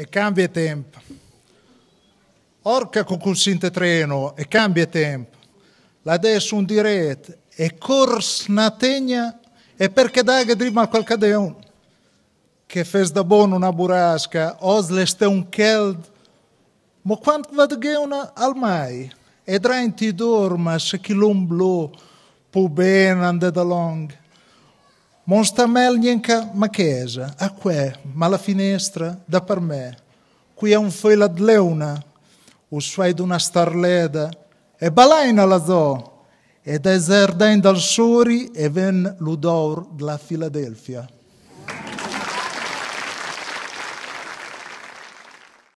e cambia tempo. Orca con cul treno e cambia tempo. La des un diret e corsna tegna e perché daga drima quel cadeun. Che fes da buono una burrasca, osleste un keld, ma quant vadgeuna al mai, e drain ti se chi l'omblo, pu ben ande da long. Non sta melnienca ma chiesa, a ah, que, ma la finestra, da per me. Qui è un fila de leuna, o suai d'una starleda, e balaina la zo, e deserdain dal suri e ven l'udor della Filadelfia.